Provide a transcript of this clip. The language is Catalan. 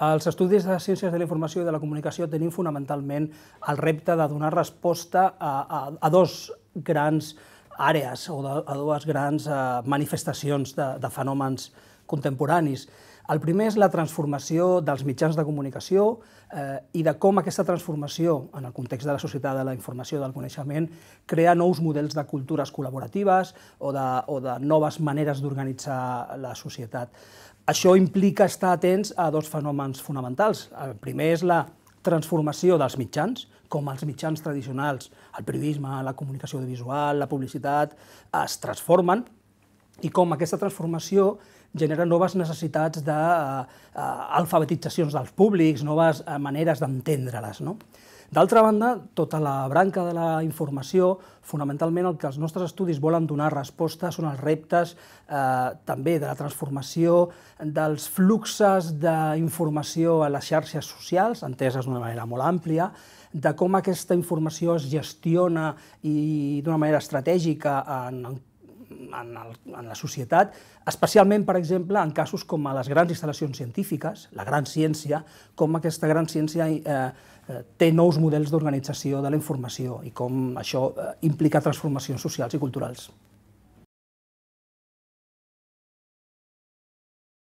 Els estudis de Ciències de la Informació i de la Comunicació tenim fonamentalment el repte de donar resposta a, a, a dos grans àrees o de, a dues grans uh, manifestacions de, de fenòmens contemporanis. El primer és la transformació dels mitjans de comunicació eh, i de com aquesta transformació, en el context de la societat de la informació i del coneixement, crea nous models de cultures col·laboratives o de, o de noves maneres d'organitzar la societat. Això implica estar atents a dos fenòmens fonamentals. El primer és la transformació dels mitjans, com els mitjans tradicionals, el periodisme, la comunicació audiovisual, la publicitat, es transformen i com aquesta transformació genera noves necessitats d'alfabetitzacions de, uh, dels públics, noves uh, maneres d'entendre-les. No? D'altra banda, tota la branca de la informació, fonamentalment el que els nostres estudis volen donar resposta són els reptes eh, també de la transformació dels fluxes d'informació a les xarxes socials, enteses d'una manera molt àmplia, de com aquesta informació es gestiona i d'una manera estratègica en, en en, el, en la societat, especialment, per exemple, en casos com a les grans instal·lacions científiques, la gran ciència, com aquesta gran ciència eh, eh té nous models d'organització de la informació i com això eh, implica transformacions socials i culturals.